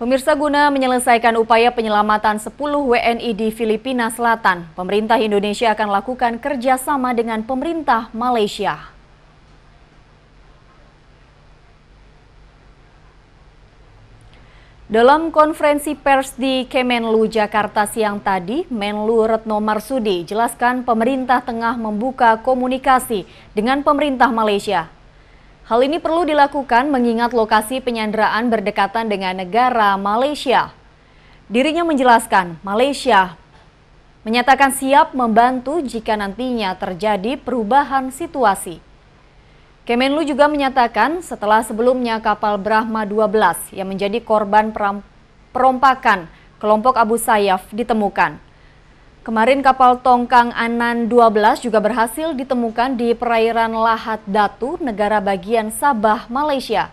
Pemirsa guna menyelesaikan upaya penyelamatan 10 WNI di Filipina Selatan, pemerintah Indonesia akan lakukan kerjasama dengan pemerintah Malaysia. Dalam konferensi pers di Kemenlu Jakarta siang tadi, Menlu Retno Marsudi jelaskan pemerintah tengah membuka komunikasi dengan pemerintah Malaysia Hal ini perlu dilakukan mengingat lokasi penyanderaan berdekatan dengan negara Malaysia. Dirinya menjelaskan, Malaysia menyatakan siap membantu jika nantinya terjadi perubahan situasi. Kemenlu juga menyatakan setelah sebelumnya kapal Brahma 12 yang menjadi korban perompakan kelompok Abu Sayyaf ditemukan. Kemarin kapal tongkang Anan 12 juga berhasil ditemukan di perairan Lahat Datu, negara bagian Sabah, Malaysia.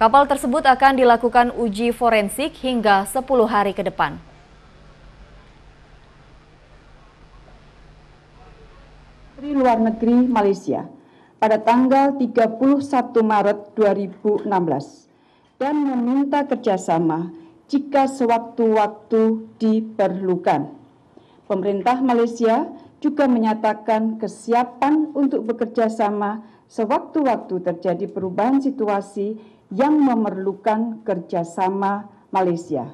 Kapal tersebut akan dilakukan uji forensik hingga 10 hari ke depan. Menteri Luar Negeri Malaysia pada tanggal 31 Maret 2016 dan meminta kerjasama jika sewaktu-waktu diperlukan pemerintah Malaysia juga menyatakan kesiapan untuk bekerja sama sewaktu-waktu terjadi perubahan situasi yang memerlukan kerjasama Malaysia.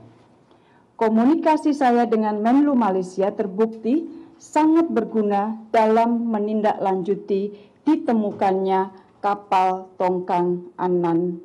Komunikasi saya dengan Menlu Malaysia terbukti sangat berguna dalam menindaklanjuti ditemukannya kapal tongkang Anan.